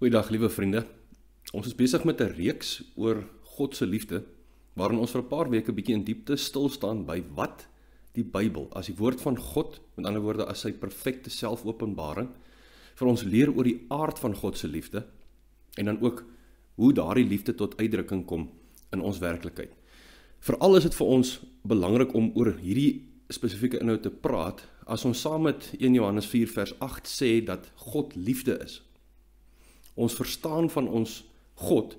Goeiedag liewe vriende. Ons is besig met 'n reeks oor God se liefde waarin ons vir 'n paar weke bietjie in diepte stil staan by wat die Bybel as die woord van God, met ander woorde as sy perfekte selfopenbaring vir ons leer oor die aard van God se liefde en dan ook hoe daardie liefde tot uitdrukking kom in ons werklikheid. Veral is dit vir ons belangrik om oor hierdie spesifieke inhoud te praat as ons saam met 1 Johannes 4 vers 8 sê dat God liefde is. Ons verstaan van ons God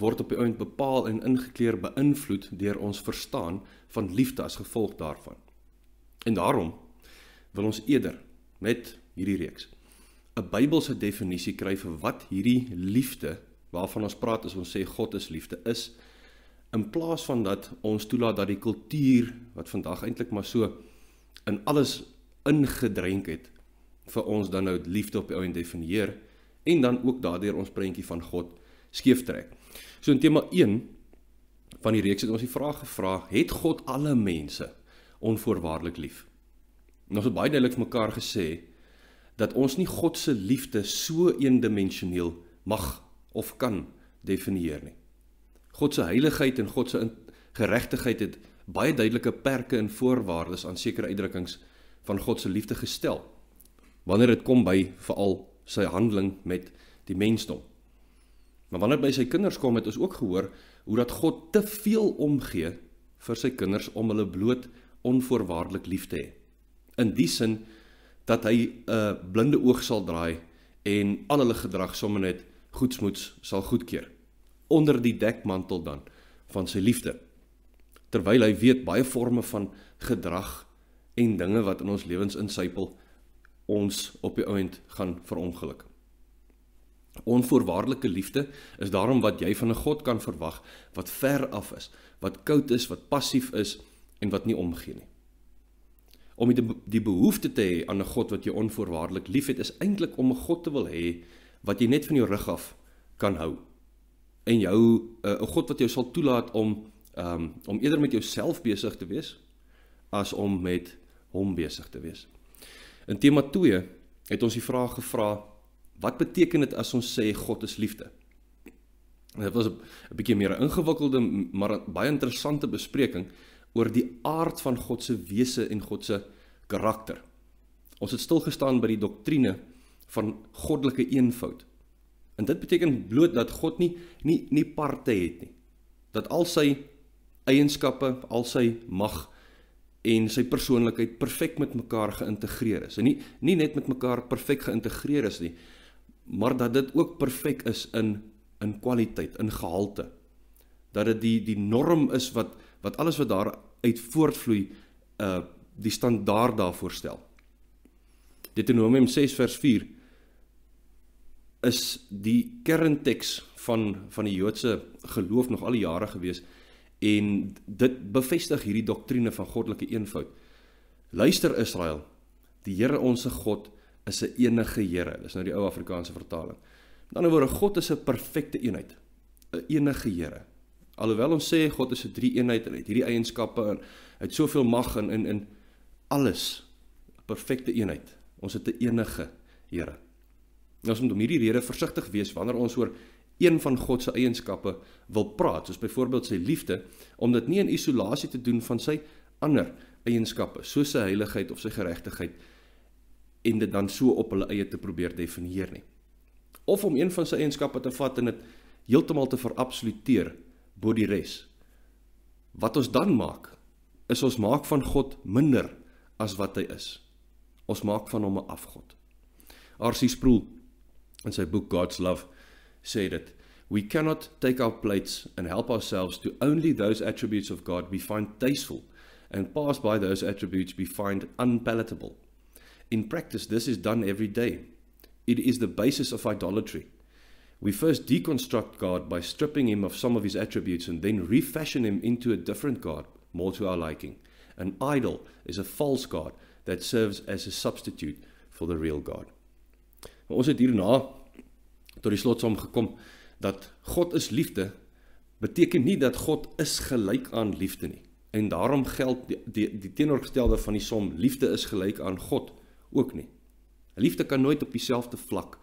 word op die oomblik bepaal en ingekleer beïnvloed deur ons verstaan van liefde as gevolg daarvan. En daarom wil ons eerder met hierdie reeks 'n Bybelse definisie kry vir wat hierdie liefde waarvan ons praat as ons sê God is liefde is in plaas van dat ons toelaat dat die kultuur wat vandag eintlik maar so in alles ingedrenk het vir ons dan nou liefde op die oomblik definieer en dan ook daardeur ons prentjie van God skeef trek. So in tema 1 van die reeks het ons die vraag gevra: Het God alle mense onvoorwaardelik lief? En ons het baie duidelik vir mekaar gesê dat ons nie God se liefde so eendimensioneel mag of kan definieer nie. God se heiligheid en God se geregtigheid het baie duidelike perke en voorwaardes aan sekere uitdrukkings van God se liefde gestel. Wanneer dit kom by veral sy handeling met die mensdom. Maar wanneer by sy kinders kom het ons ook gehoor hoe dat God te veel omgee vir sy kinders om hulle bloot onvoorwaardelik lief te hê. In die sin dat hy 'n eh, blinde oog sal draai en al hulle gedrag sommer net goedsmoeds sal goedkeur onder die dekmantel dan van sy liefde. Terwyl hy weet baie forme van gedrag en dinge wat in ons lewens insypel ons op die oend gaan verongeluk. Onvoorwaardelike liefde is daarom wat jy van 'n God kan verwag wat ver af is, wat koud is, wat passief is en wat nie omgee nie. Om die, die behoefte te hê aan 'n God wat jou onvoorwaardelik liefhet is eintlik om 'n God te wil hê wat jy net van jou rug af kan hou. En jou eh, 'n uh, God wat jou sal toelaat om um, om eerder met jouself besig te wees as om met hom besig te wees. In tema 2 het ons die vraag gevra wat beteken dit as ons sê God is liefde? Dit was 'n bietjie meer 'n ingewikkelde maar baie interessante bespreking oor die aard van God se wese en God se karakter. Ons het stilgestaan by die doktrine van goddelike eenvoud. En dit beteken bloot dat God nie nie nie parte het nie. Dat al sy eienskappe, al sy mag en sy persoonlikheid perfek met mekaar geïntegreer is. En nie nie net met mekaar perfek geïntegreer is nie, maar dat dit ook perfek is in in kwaliteit, in gehalte. Dat dit die die norm is wat wat alles wat daar uit voortvloei uh die standaard daarvoor stel. Deuteronomium 6 vers 4 is die kernteks van van die Joodse geloof nog al die jare gewees en dit bevestig hierdie doktrine van goddelike eenvoud. Luister Israel, die Here onsse God is 'n enige Here. Dis nou die ou Afrikaanse vertaling. Met ander woorde, God is 'n perfekte eenheid, 'n enige Here. Alhoewel ons sê God is 'n drie eenheid en het hierdie eienskappe en het soveel mag en in in alles 'n perfekte eenheid. Ons het 'n enige Here. Ons moet om hierdie rede versigtig wees wanneer ons oor een van God se eienskappe wil praat, soos byvoorbeeld sy liefde, om dit nie in isolasie te doen van sy ander eienskappe, soos sy heiligheid of sy geregtigheid en dit dan so op hulle eie te probeer definieer nie. Of om een van sy eienskappe te vat en dit heeltemal te verabsoluteer bo die res. Wat ons dan maak, is ons maak van God minder as wat hy is. Ons maak van hom 'n afgod. Arsie Sproul in sy boek God's Love sê dit we cannot take our plates and help ourselves to only those attributes of God we find tasteful and pass by those attributes we find unpalatable in practice this is done every day it is the basis of idolatry we first deconstruct God by stripping him of some of his attributes and then refashion him into a different god more to our liking an idol is a false god that serves as a substitute for the real god maar ons het hierna tot die slot saam gekom dat God is liefde beteken nie dat God is gelyk aan liefde nie. En daarom geld die die, die teenoorgestelde van die som liefde is gelyk aan God ook nie. Liefde kan nooit op dieselfde vlak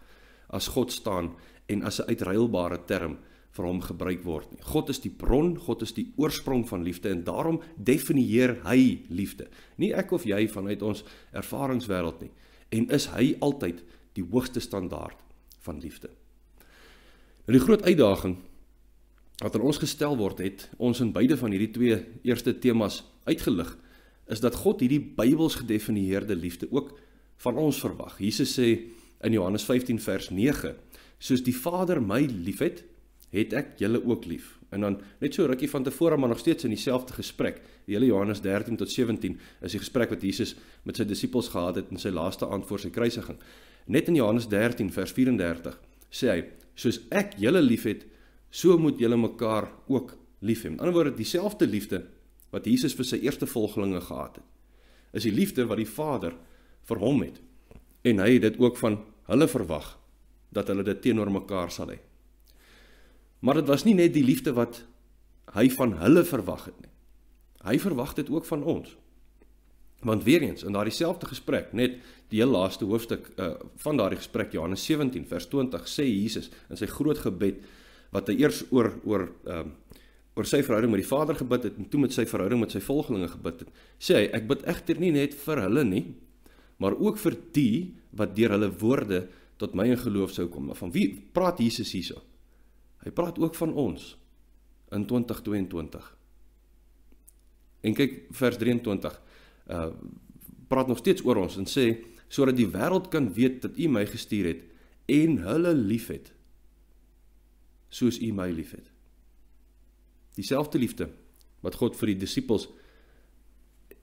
as God staan en as 'n uitreilbare term vir hom gebruik word nie. God is die bron, God is die oorsprong van liefde en daarom definieer hy liefde. Nie ek of jy vanuit ons ervaringswêreld nie en is hy altyd die hoogste standaard van liefde. En die groot uitdaging wat aan ons gestel word het, ons in beide van hierdie twee eerste temas uitgelig, is dat God hierdie Bybels gedefinieerde liefde ook van ons verwag. Jesus sê in Johannes 15 vers 9: "Soos die Vader my liefhet, het ek julle ook lief." En dan net so rukkie van tevore maar nog steeds in dieselfde gesprek, die hele Johannes 13 tot 17 is die gesprek wat Jesus met sy disippels gehad het in sy laaste aand voor sy kruisiging. Net in Johannes 13 vers 34 sê hy: soos ek julle liefhet, so moet julle mekaar ook lief hê. In ander woorde, dieselfde liefde wat Jesus vir sy eerste volgelinge gehad het, is die liefde wat die Vader vir hom het. En hy het dit ook van hulle verwag dat hulle dit teenoor mekaar sal hê. Maar dit was nie net die liefde wat hy van hulle verwag het nie. Hy verwag dit ook van ons. Want weer eens in daardie selfde gesprek, net die heel laaste hoofstuk uh, van daardie gesprek Johannes 17 vers 20 sê Jesus in sy groot gebed wat hy eers oor oor ehm um, oor sy verhouding met die Vader gebid het en toe met sy verhouding met sy volgelinge gebid het, sê hy ek bid egter nie net vir hulle nie, maar ook vir die wat deur hulle woorde tot my in geloof sou kom. Van wie praat Jesus hierso? Hy praat ook van ons in 2022. En kyk vers 23 praat nog steeds oor ons en sê sodat die wêreld kan weet dat U my gestuur het en hulle liefhet soos U my liefhet. Dieselfde liefde wat God vir die disippels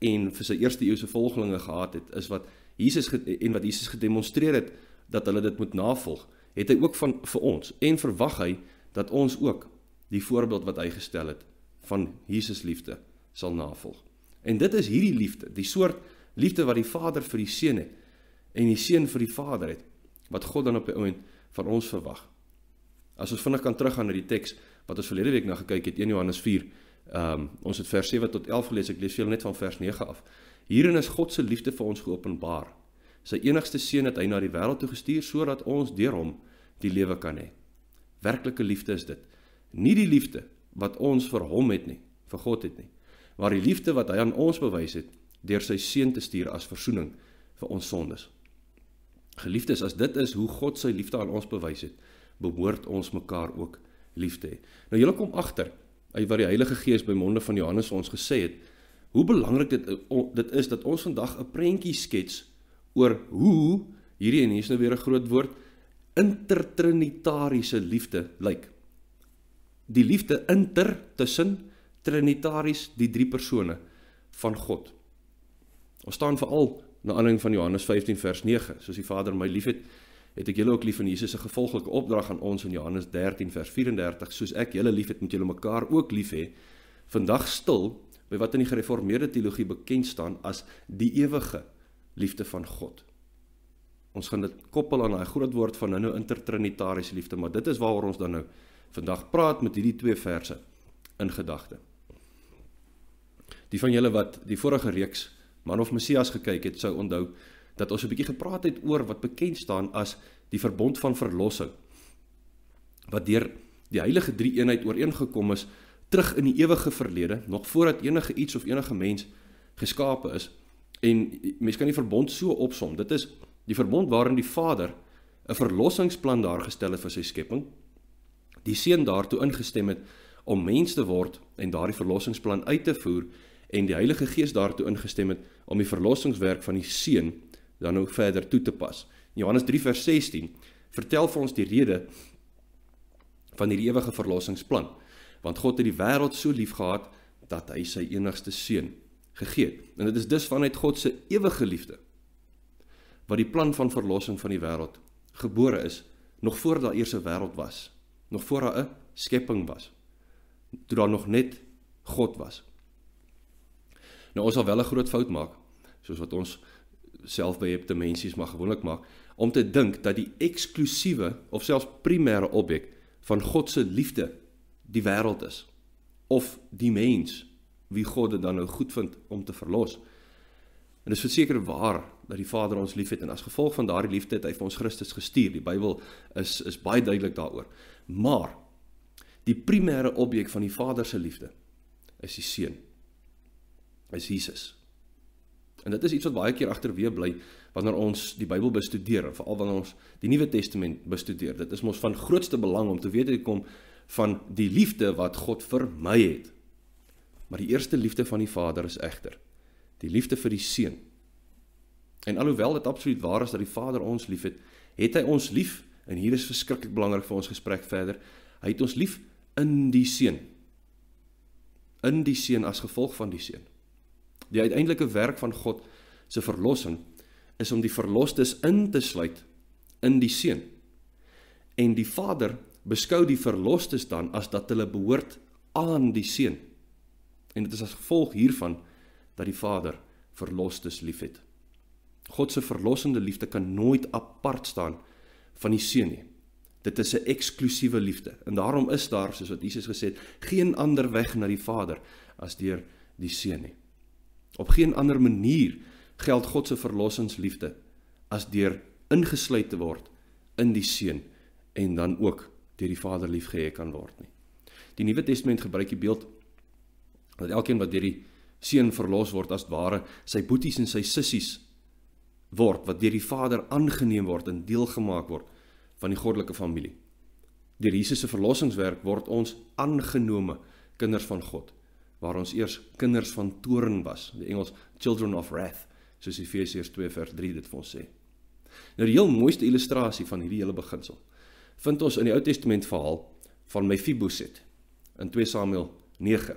en vir sy eerste eeuse volgelinge gehad het, is wat Jesus en wat Jesus gedemonstreer het dat hulle dit moet navolg, het hy ook van vir ons en verwag hy dat ons ook die voorbeeld wat hy gestel het van Jesus liefde sal navolg. En dit is hierdie liefde, die soort liefde wat die Vader vir die Seun het en die Seun vir die Vader het wat God dan op die oomblik van ons verwag. As ons vinnig kan teruggaan na die teks wat ons verlede week na gekyk het, 1 Johannes 4. Ehm um, ons het vers 7 tot 11 gelees. Ek lees julle net van vers 9 af. Hierin is God se liefde vir ons geopenbaar. Sy enigste seun het hy na die wêreld toe gestuur sodat ons deur hom die lewe kan hê. Werklike liefde is dit. Nie die liefde wat ons vir hom het nie, vir God het nie waar die liefde wat hy aan ons bewys het deur sy seun te stuur as verzoening vir ons sondes. Geliefdes, as dit is hoe God sy liefde aan ons bewys het, behoort ons mekaar ook lief te hê. Nou julle kom agter uit wat die Heilige Gees by monde van Johannes ons gesê het, hoe belangrik dit dit is dat ons vandag 'n prentjie skets oor hoe hierdie en hier's nou weer 'n groot woord intertrinitariese liefde lyk. Die liefde inter tussen in, trinitaries die drie persone van God. Ons staan veral na aanleiding van Johannes 15 vers 9, soos die Vader my liefhet, het ek julle ook lief in Jesus se gevolglike opdrag aan ons in Johannes 13 vers 34, soos ek julle liefhet, moet julle mekaar ook lief hê. Vandag stil by wat in die gereformeerde teologie bekend staan as die ewige liefde van God. Ons gaan dit koppel aan daai groot woord van nou-nou intertrinitaris liefde, maar dit is waaroor ons dan nou vandag praat met hierdie twee verse in gedagte. Die van julle wat die vorige reeks Man of Messias gekyk het, sou onthou dat ons 'n bietjie gepraat het oor wat bekend staan as die verbond van verlossing wat deur die heilige drie eenheid ooreengekom is terug in die ewige verlede nog voordat enige iets of enige mens geskape is en mens kan die verbond so opsom dit is die verbond waarin die Vader 'n verlossingsplan daar gestel het vir sy skepping die seun daartoe ingestem het om mens te word en daardie verlossingsplan uit te voer en die Heilige Gees daartoe ingestem het om die verlossingswerk van die seun dan nou verder toe te pas. Johannes 3 vers 16 vertel vir ons die rede van hierdie ewige verlossingsplan. Want God het die wêreld so lief gehad dat hy sy enigste seun gegee het. En dit is dus vanuit God se ewige liefde wat die plan van verlossing van die wêreld gebore is nog voor daar eers 'n wêreld was, nog voor daar 'n skepping was, toe daar nog net God was. Nou ons sal wel 'n groot fout maak, soos wat ons selfbeheepte mensies maar gewoonlik maak, om te dink dat die eksklusiewe of selfs primêre objek van God se liefde die wêreld is of die mens wie God dit dan nou goed vind om te verlos. En dit is verseker waar dat die Vader ons liefhet en as gevolg van daardie liefde het hy vir ons Christus gestuur. Die Bybel is is baie duidelik daaroor. Maar die primêre objek van die Vader se liefde is die Seun, is Jesus. En dit is iets wat baie keer agterweë bly wanneer ons die Bybel bestudeer, veral wanneer ons die Nuwe Testament bestudeer. Dit is mos van grootste belang om te weet hoe kom van die liefde wat God vir my het. Maar die eerste liefde van die Vader is egter die liefde vir die seun. En alhoewel dit absoluut waar is dat die Vader ons liefhet, het hy ons lief en hier is verskriklik belangrik vir ons gesprek verder. Hy het ons lief in die seun. In die seun as gevolg van die seun. Die uiteindelike werk van God se verlossing is om die verlosstes in te sluit in die seun. En die Vader beskou die verlosstes dan as dat hulle behoort aan die seun. En dit is as gevolg hiervan dat die Vader verlosstes liefhet. God se verlossende liefde kan nooit apart staan van die seun nie. Dit is 'n eksklusiewe liefde. En daarom is daar, soos wat Jesus gesê het, geen ander weg na die Vader as deur die seun nie. Op geen ander manier geld God se verlossingsliefde as deur ingesluit te word in die seun en dan ook deur die Vader liefgehê kan word nie. Die Nuwe Testament gebruik die beeld dat elkeen wat deur die seun verlos word as ware sy boeties en sy sissies word wat deur die Vader aangeneem word en deelgemaak word van die goddelike familie. Deur Jesus se verlossingswerk word ons aangenome kinders van God waar ons eers kinders van toorn was, die Engels children of wrath, soos Efesiërs 2:3 dit vir ons sê. Nou die heel mooiste illustrasie van hierdie hele beginsel vind ons in die Ou Testament verhaal van Mefiboset in 2 Samuel 9.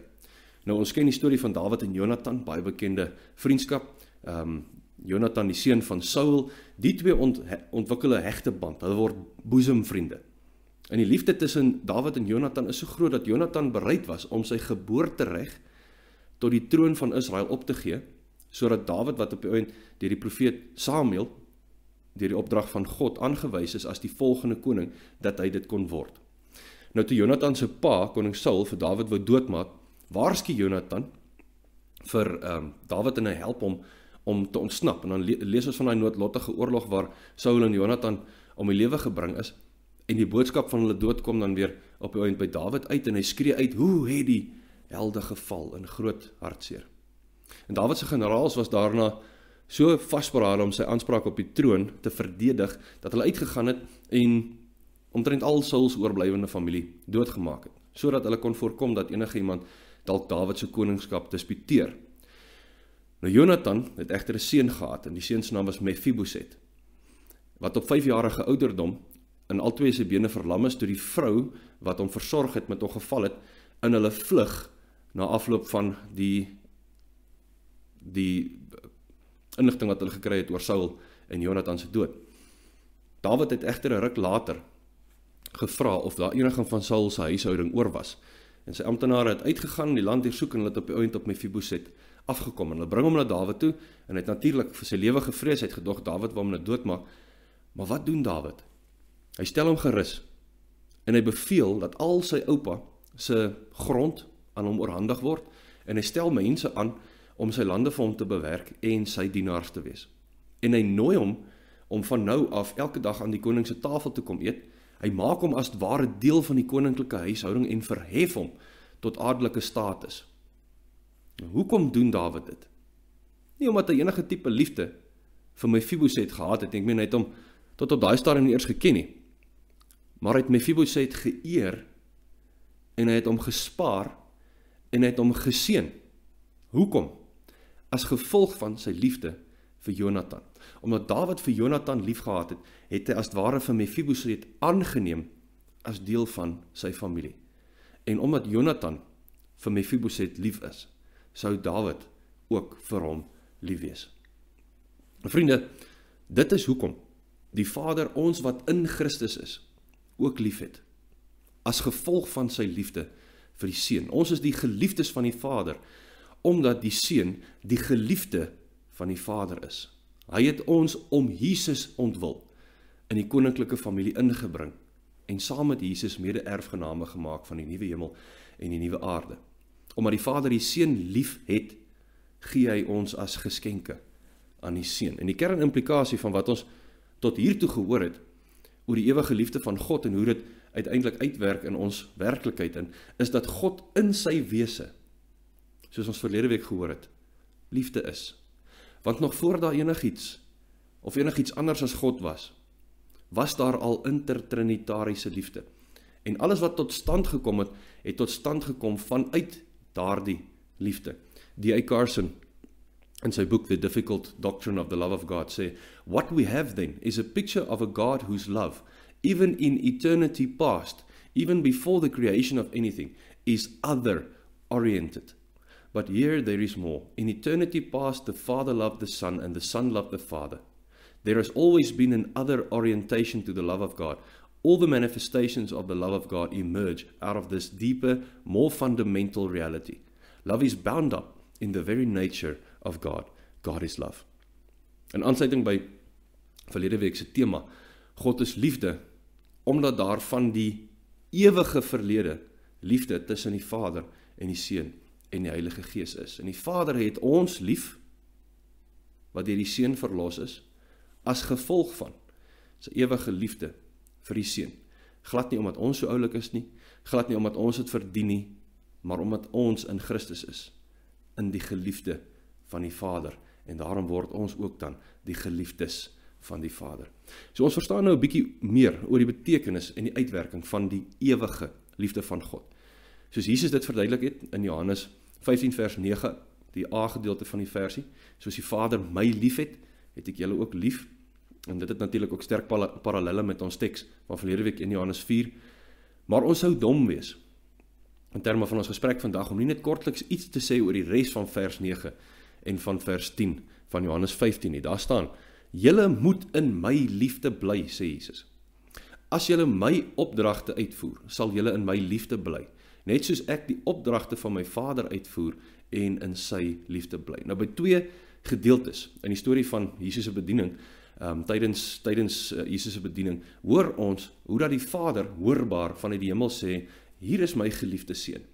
Nou ons ken die storie van Dawid en Jonatan, baie bekende vriendskap. Ehm um, Jonatan die seun van Saul, die twee ont ontwikkel 'n hegte band. Hulle word boesemvriende. En die liefde tussen Dawid en Jonatan is so groot dat Jonatan bereid was om sy geboortereg tot die troon van Israel op te gee sodat Dawid wat op die oom deur die profeet Samuel deur die opdrag van God aangewys is as die volgende koning dat hy dit kon word. Nou toe Jonatan se pa koning Saul vir Dawid wou doodmaak, waarsku Jonatan vir ehm um, Dawid en hy help hom om te ontsnap en dan le lees ons van daai noodlottige oorlog waar Saul en Jonatan om die lewe gebring is en die boodskap van hulle dood kom dan weer op die oënd by Dawid uit en hy skree uit hoe het die helde geval in groot hartseer. En Dawid se generaals was daarna so vasberade om sy aanspraak op die troon te verdedig dat hulle uitgegaan het en omtrent al Saul se oorblywende familie doodgemaak het sodat hulle kon voorkom dat enige iemand dalk Dawid se koningskap disputeer. Nou Jonathan het egter 'n seun gehad en die seun se naam was Mephiboset wat op 5 jarige ouderdom in albei se bene verlam is deur die vrou wat hom versorg het met hom geval het in hulle vlug na afloop van die die inligting wat hulle gekry het oor Saul en Jonathan se dood. Dawid het egter 'n ruk later gevra of daar enige van Saul se huishouding oor was. En sy amptenare het uitgegaan, die land deursoek en hulle het op die oënd op Mefiboset afgekom en hulle bring hom na Dawid toe en hy het natuurlik vir sy lewe gevrees, hy het gedog Dawid wou hom net nou doodmaak. Maar wat doen Dawid? Hy stel hom gerus en hy beveel dat al sy oupa se grond aan hom oorhandig word en hy stel mense aan om sy lande vir hom te bewerk en sy dienaars te wees. En hy nooi hom om van nou af elke dag aan die koning se tafel te kom eet. Hy maak hom as ware deel van die koninklike huishouding en verhef hom tot adellike status. En hoekom doen Dawid dit? Nie omdat hy enige tipe liefde vir Mefiboset gehad het nie. Ek meen hy het hom tot op daai stadium nie eers geken nie maar hy het Mefiboset geëer en hy het hom gespaar en hy het hom geseën. Hoekom? As gevolg van sy liefde vir Jonatan. Omdat Dawid vir Jonatan liefgehad het, het hy as ware vir Mefiboset aangeneem as deel van sy familie. En omdat Jonatan vir Mefiboset lief is, sou Dawid ook vir hom lief wees. Vriende, dit is hoekom die Vader ons wat in Christus is ook liefhet as gevolg van sy liefde vir die seun. Ons is die geliefdes van die Vader omdat die seun die geliefde van die Vader is. Hy het ons om Jesus ontwil in die koninklike familie ingebring en saam met Jesus mede-erfgename gemaak van die nuwe hemel en die nuwe aarde. Omdat die Vader die seun liefhet, gee hy ons as geskenke aan die seun. En die kernimplikasie van wat ons tot hier toe gehoor het, oor die ewige liefde van God en hoe dit uiteindelik uitwerk in ons werklikheid in, is dat God in sy wese soos ons verlede week gehoor het, liefde is. Want nog voor daar enigiets of enigiets anders as God was, was daar al intertrinitariese liefde. En alles wat tot stand gekom het, het tot stand gekom vanuit daardie liefde. D.A. Carson in sy boek The Difficult Doctrine of the Love of God sê, What we have then is a picture of a God whose love, even in eternity past, even before the creation of anything, is other oriented. But here there is more. In eternity past, the Father loved the Son, and the Son loved the Father. There has always been an other orientation to the love of God. All the manifestations of the love of God emerge out of this deeper, more fundamental reality. Love is bound up in the very nature of God. God is love. 'n Aansluiting by verlede week se tema. God is liefde omdat daar van die ewige verlede liefde tussen die Vader en die Seun en die Heilige Gees is. En die Vader het ons lief wat deur die Seun verlos is as gevolg van sy ewige liefde vir die Seun. Glad nie omdat ons so oulik is nie, glad nie omdat ons dit verdien nie, maar omdat ons in Christus is, in die geliefde van die Vader en daarom word ons ook dan die geliefdes van die Vader. So ons verstaan nou 'n bietjie meer oor die betekenis en die uitwerking van die ewige liefde van God. Soos Jesus dit verduidelik het in Johannes 15 vers 9, die A gedeelte van die versie, soos die Vader my liefhet, het ek julle ook lief. En dit het natuurlik ook sterk parallelle met ons teks van verlede week in Johannes 4. Maar ons sou dom wees in terme van ons gesprek vandag om nie net kortliks iets te sê oor die res van vers 9 en van vers 10 van Johannes 15 nie. Daar staan Julle moet in my liefde bly, sê Jesus. As julle my opdragte uitvoer, sal julle in my liefde bly, net soos ek die opdragte van my Vader uitvoer en in sy liefde bly. Nou by twee gedeeltes in die storie van Jesus se bediening, ehm um, tydens tydens uh, Jesus se bediening, hoor ons hoe dat die Vader hoorbaar vanuit die hemel sê, "Hier is my geliefde seun.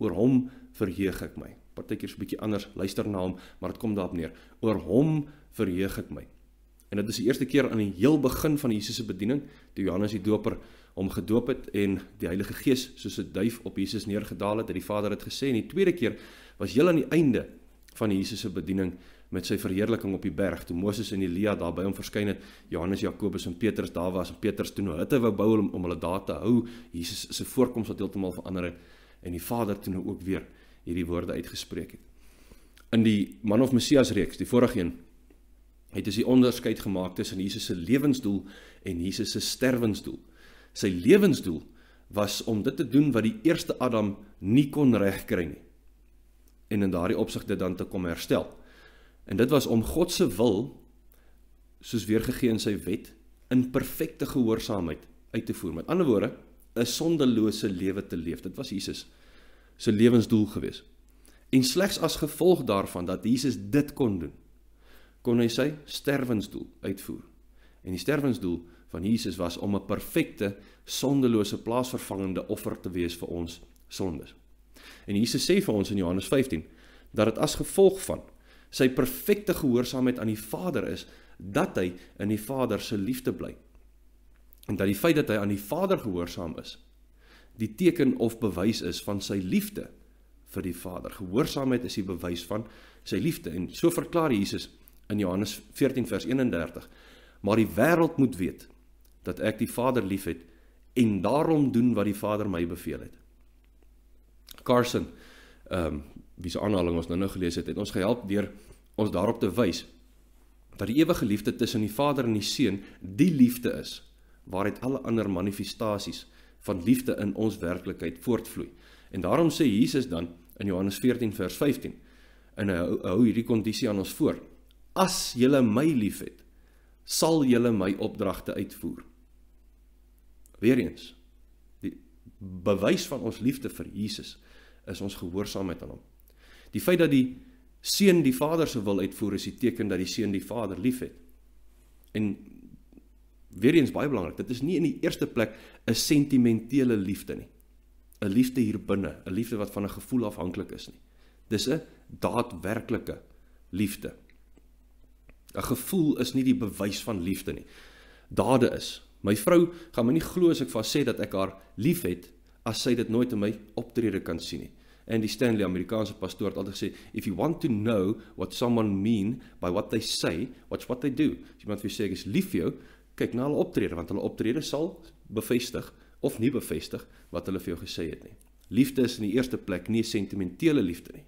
Oor hom verheug ek my." Partykeer so 'n bietjie anders luister na hom, maar dit kom daarop neer. Oor hom verheug ek my. En dit is die eerste keer aan die heel begin van Jesus se bediening toe Johannes die Doper hom gedoop het en die Heilige Gees soos 'n duif op Jesus neergedaal het, het die Vader dit gesê en die tweede keer was heel aan die einde van Jesus se bediening met sy verheerliking op die berg toe Moses en Elia daar by hom verskyn het, Johannes, Jakobus en Petrus daar was en Petrus toe nou hitte wou bou om, om hulle daar te hou, Jesus se voorkoms wat heeltemal verander het en die Vader toe nou ook weer hierdie woorde uitgespreek het. In die Man of Messias reeks, die vorige een het hy die onderskeid gemaak tussen Jesus se lewensdoel en Jesus se sterwensdoel. Sy lewensdoel was om dit te doen wat die eerste Adam nie kon regkry nie en in daardie opsig dit dan te kom herstel. En dit was om God se wil soos weergegee in sy wet in perfekte gehoorsaamheid uit te voer. Met ander woorde, 'n sondelose lewe te leef. Dit was Jesus se lewensdoel geweest. En slegs as gevolg daarvan dat Jesus dit kon doen, kon hy sy sterwensdoel uitvoer. En die sterwensdoel van Jesus was om 'n perfekte, sondelose plaasvervangende offer te wees vir ons sondes. En Jesus sê vir ons in Johannes 15 dat dit as gevolg van sy perfekte gehoorsaamheid aan die Vader is dat hy in die Vader se liefde bly. En dat die feit dat hy aan die Vader gehoorsaam is, die teken of bewys is van sy liefde vir die Vader. Gehoorsaamheid is die bewys van sy liefde en so verklaar Jesus in Johannes 14 vers 31. Maar die wêreld moet weet dat ek die Vader liefhet en daarom doen wat die Vader my beveel het. Carson, ehm um, wie se aanhaling ons nou-nou gelees het, het ons gehelp deur ons daarop te wys dat die ewige liefde tussen die Vader en die Seun die liefde is waaruit alle ander manifestasies van liefde in ons werklikheid voortvloei. En daarom sê Jesus dan in Johannes 14 vers 15 en hou hierdie kondisie aan ons voor. As julle my liefhet, sal julle my opdragte uitvoer. Weereens, die bewys van ons liefde vir Jesus is ons gehoorsaamheid aan hom. Die feit dat die Seun die Vader se wil uitvoer is die teken dat die Seun die Vader liefhet. En weereens baie belangrik, dit is nie in die eerste plek 'n sentimentele liefde nie. 'n Liefde hier binne, 'n liefde wat van 'n gevoel afhanklik is nie. Dis 'n daadwerklike liefde. 'n Gevoel is nie die bewys van liefde nie. Dade is. My vrou gaan my nie glo as ek vir haar sê dat ek haar liefhet as sy dit nooit in my optrede kan sien nie. En die Stanley Amerikaanse pastoor het altyd gesê, "If you want to know what someone mean by what they say, watch what they do." As iemand vir jou sê ek is lief vir jou, kyk na hulle optrede want hulle optrede sal bevestig of nie bevestig wat hulle vir jou gesê het nie. Liefde is in die eerste plek nie 'n sentimentele liefde nie.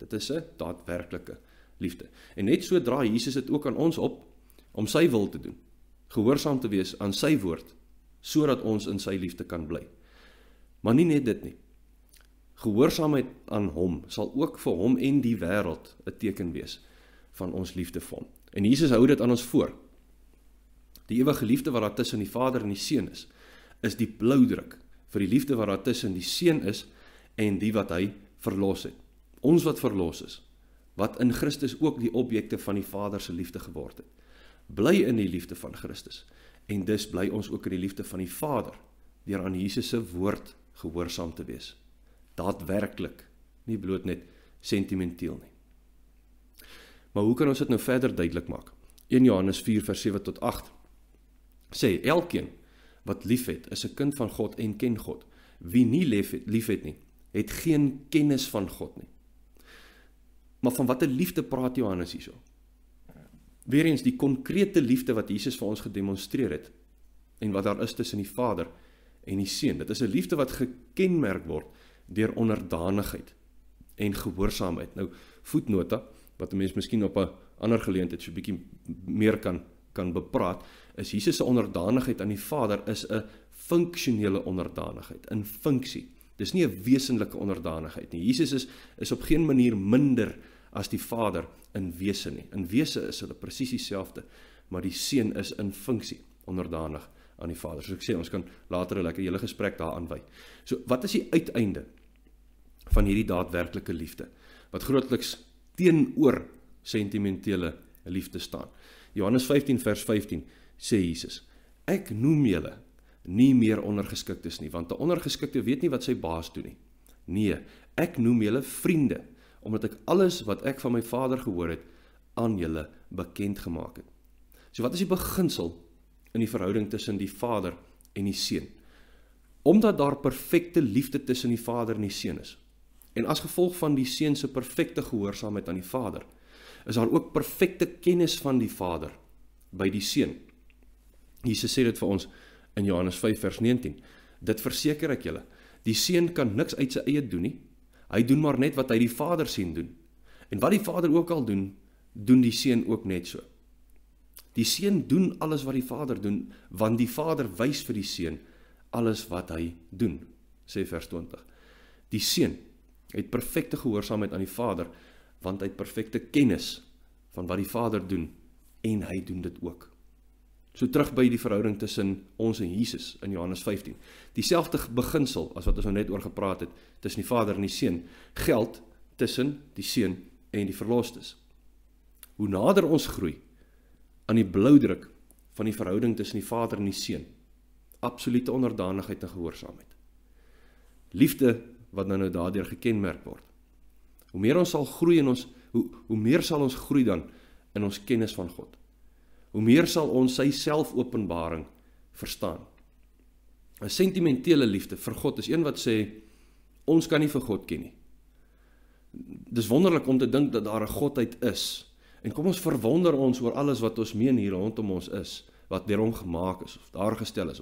Dit is 'n daadwerklike liefde. En net so dra Jesus dit ook aan ons op om sy wil te doen, gehoorsaam te wees aan sy woord sodat ons in sy liefde kan bly. Maar nie net dit nie. Gehoorsaamheid aan hom sal ook vir hom en die wêreld 'n teken wees van ons liefde vir hom. En Jesus hou dit aan ons voor. Die ewige liefde wat daar tussen die Vader en die Seun is, is die bloudruk vir die liefde wat daar tussen die Seun is en die wat hy verlos het. Ons wat verlos is, wat in Christus ook die objekte van die Vader se liefde geword het. Bly in die liefde van Christus en dus bly ons ook in die liefde van die Vader deur aan Jesus se woord gehoorsaam te wees. Daadwerklik, nie bloot net sentimenteel nie. Maar hoe kan ons dit nou verder duidelik maak? 1 Johannes 4:7 tot 8 sê elkeen wat liefhet, is 'n kind van God en ken God. Wie nie liefhet lief nie, het geen kennis van God nie. Maar van watter liefde praat Johannes hierso? Weerens die konkrete liefde wat Jesus vir ons gedemonstreer het en wat daar is tussen die Vader en die Seun. Dit is 'n liefde wat gekenmerk word deur onderdanigheid en gehoorsaamheid. Nou voetnota wat 'n mens miskien op 'n ander geleentheid so 'n bietjie meer kan kan bepraat, is Jesus se onderdanigheid aan die Vader is 'n funksionele onderdanigheid in funksie. Dis nie 'n wesenlike onderdanigheid nie. Jesus is is op geen manier minder as die Vader in wese nie. In wese is hulle presies dieselfde, maar die Seun is in funksie onderdanig aan die Vader. So ek sê ons kan later 'n lekker hele gesprek daaraan wy. So wat is die uiteinde van hierdie daadwerklike liefde wat grootliks teenoor sentimentele liefde staan? Johannes 15 vers 15 sê Jesus: Ek noem julle nie meer ondergeskiktes nie, want 'n ondergeskikte weet nie wat sy baas doen nie. Nee, ek noem julle vriende omdat ek alles wat ek van my Vader gehoor het aan julle bekend gemaak het. So wat is die beginsel in die verhouding tussen die Vader en die Seun? Omdat daar perfekte liefde tussen die Vader en die Seun is. En as gevolg van die Seun se perfekte gehoorsaamheid aan die Vader, is daar ook perfekte kennis van die Vader by die Seun. Jesus sê dit vir ons in Johannes 5 vers 19. Dit verseker ek julle, die seun kan niks uit sy eie doen nie. Hy doen maar net wat hy die Vader sien doen. En wat die Vader ook al doen, doen die seun ook net so. Die seun doen alles wat die Vader doen, want die Vader wys vir die seun alles wat hy doen, sê vers 20. Die seun het perfekte gehoorsaamheid aan die Vader, want hy het perfekte kennis van wat die Vader doen en hy doen dit ook. So terug by die verhouding tussen ons en Jesus in Johannes 15. Dieselfde beginsel as wat ons nou net oor gepraat het tussen die Vader en die Seun geld tussen die Seun en die Verlosters. Hoe nader ons groei aan die bloudruk van die verhouding tussen die Vader en die Seun, absolute onderdanigheid en gehoorsaamheid. Liefde wat nou nou daardeur gekenmerk word. Hoe meer ons sal groei in ons hoe hoe meer sal ons groei dan in ons kennis van God hoe meer sal ons sy selfopenbaring verstaan. 'n Sentimentele liefde vir God is een wat sê ons kan nie vir God ken nie. Dis wonderlik om te dink dat daar 'n Godheid is. En kom ons verwonder ons oor alles wat ons meen hier rondom ons is, wat deur hom gemaak is of daar gestel is.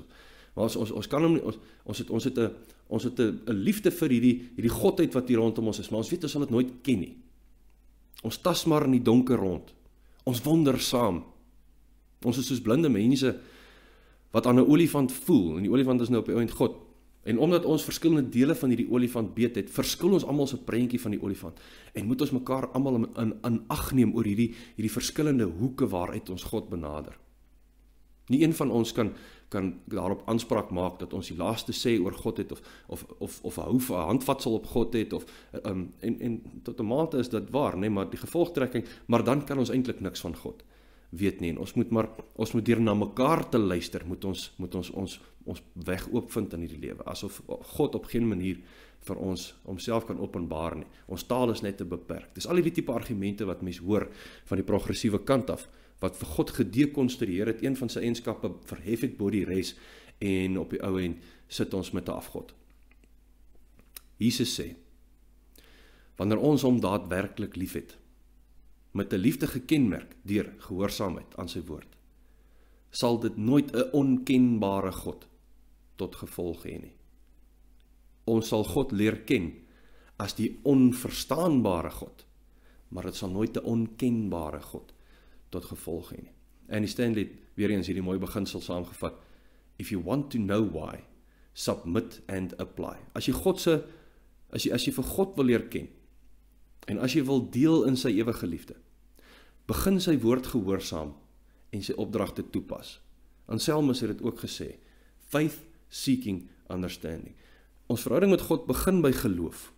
Maar ons ons ons kan hom nie ons ons het ons het 'n ons het 'n liefde vir hierdie hierdie Godheid wat hier rondom ons is, maar ons weet ons sal dit nooit ken nie. Ons tas maar in die donker rond. Ons wonder saam Ons is soos blinde mense wat aan 'n olifant voel en die olifant is nou op die oënd God. En omdat ons verskillende dele van hierdie olifant beet het, verskil ons almal se prentjie van die olifant. En moet ons mekaar almal in in ag neem oor hierdie hierdie verskillende hoeke waaruit ons God benader. Nie een van ons kan kan daarop aanspraak maak dat ons die laaste sê oor God het of of of of hou vir 'n handvatsel op God het of um, en en tot 'n mate is dit waar, nê, nee, maar die gevolgtrekking, maar dan kan ons eintlik niks van God nie weet nie en ons moet maar ons moet hier na mekaar te luister moet ons moet ons ons ons weg oopvind in hierdie lewe asof God op geen manier vir ons homself kan openbaar nie. Ons taal is net te beperk. Dis al hierdie tipe argumente wat mense hoor van die progressiewe kant af wat vir God gedekonstrueer het een van sy eienskappe verhef het bo die res en op die ou en sit ons met 'n afgod. Jesus sê wanneer ons hom daadwerklik liefhet met 'n liefde gekenmerk deur gehoorsaamheid aan sy woord, sal dit nooit 'n onkenbare God tot gevolg hê nie. Ons sal God leer ken as die onverstaanbare God, maar dit sal nooit 'n onkenbare God tot gevolg hê nie. En Stanley het weer eens hierdie mooi beginsel saamgevat: If you want to know why, submit and apply. As jy God se as jy as jy vir God wil leer ken en as jy wil deel in sy ewige liefde, begin sy woord gehoorsaam en sy opdragte toepas. Anselmus het dit ook gesê, faith seeking understanding. Ons verhouding met God begin by geloof,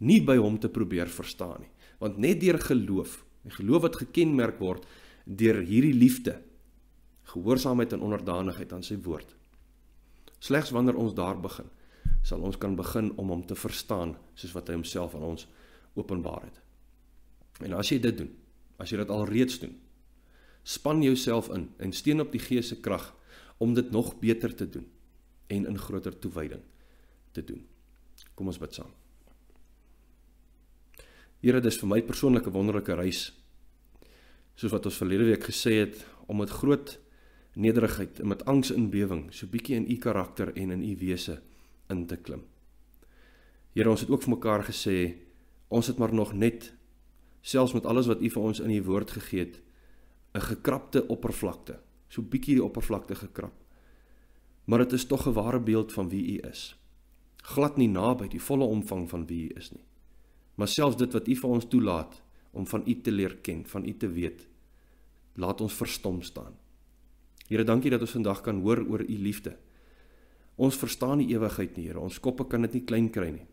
nie by hom te probeer verstaan nie, want net deur geloof, 'n geloof wat gekenmerk word deur hierdie liefde, gehoorsaamheid en onderdanigheid aan sy woord. Slegs wanneer ons daar begin, sal ons kan begin om hom te verstaan soos wat hy homself aan ons openbaar het. En as jy dit doen, as jy dit al reeds doen. Span jouself in en steun op die Gees se krag om dit nog beter te doen en in groter toewyding te doen. Kom ons bid saam. Here, dis vir my persoonlike wonderlike reis. Soos wat ons verlede week gesê het, om met groot nederigheid en met angs en bewering so bietjie in u karakter en in u wese in te klim. Here, ons het ook vir mekaar gesê ons het maar nog net selfs met alles wat U vir ons in U woord gegee het, 'n gekrapte oppervlakte. So bietjie die oppervlakte gekrap. Maar dit is tog 'n ware beeld van wie U is. Glad nie naby die volle omvang van wie U is nie. Maar selfs dit wat U vir ons toelaat om van U te leer ken, van U te weet, laat ons verstom staan. Here, dankie dat ons vandag kan hoor oor U liefde. Ons verstaan die ewigheid nie, Here. Ons koppe kan dit nie klein kry nie.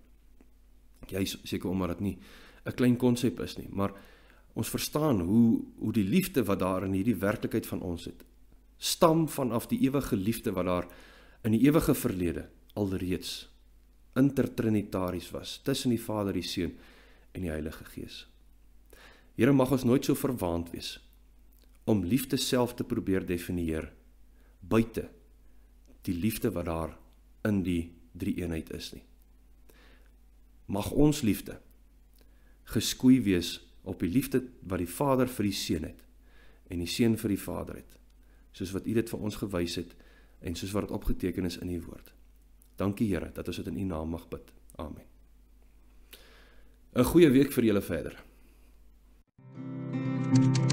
Jy seker omdat dit nie 'n klein konsep is nie, maar ons verstaan hoe hoe die liefde wat daar in hierdie werklikheid van ons het, stam vanaf die ewige liefde wat daar in die ewige verlede alreeds intertrinitaries was tussen die Vader, die Seun en die Heilige Gees. Here mag ons nooit so verwaand wees om liefde self te probeer definieer buite die liefde wat daar in die drie eenheid is nie. Mag ons liefde geskoei wees op die liefde wat die Vader vir die Seun het en die Seun vir die Vader het soos wat U dit vir ons gewys het en soos wat dit opgeteken is in U woord. Dankie Here dat ons dit in U naam mag bid. Amen. 'n Goeie week vir julle verder. Thank you.